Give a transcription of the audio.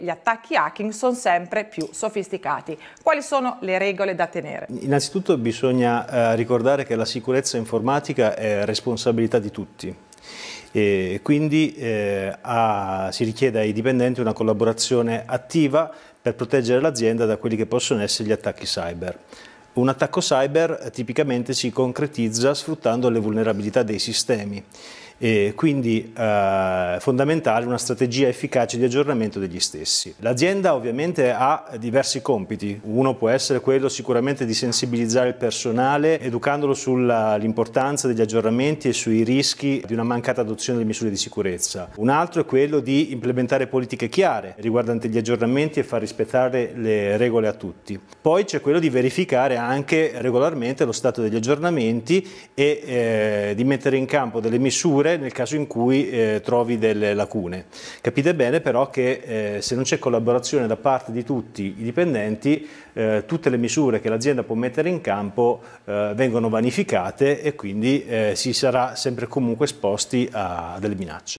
gli attacchi hacking sono sempre più sofisticati. Quali sono le regole da tenere? Innanzitutto bisogna eh, ricordare che la sicurezza informatica è responsabilità di tutti. E quindi eh, a, si richiede ai dipendenti una collaborazione attiva per proteggere l'azienda da quelli che possono essere gli attacchi cyber. Un attacco cyber eh, tipicamente si concretizza sfruttando le vulnerabilità dei sistemi e quindi eh, fondamentale una strategia efficace di aggiornamento degli stessi. L'azienda ovviamente ha diversi compiti, uno può essere quello sicuramente di sensibilizzare il personale educandolo sull'importanza degli aggiornamenti e sui rischi di una mancata adozione delle misure di sicurezza, un altro è quello di implementare politiche chiare riguardanti gli aggiornamenti e far rispettare le regole a tutti. Poi c'è quello di verificare anche regolarmente lo stato degli aggiornamenti e eh, di mettere in campo delle misure chiudere nel caso in cui eh, trovi delle lacune. Capite bene però che eh, se non c'è collaborazione da parte di tutti i dipendenti, eh, tutte le misure che l'azienda può mettere in campo eh, vengono vanificate e quindi eh, si sarà sempre comunque esposti a delle minacce.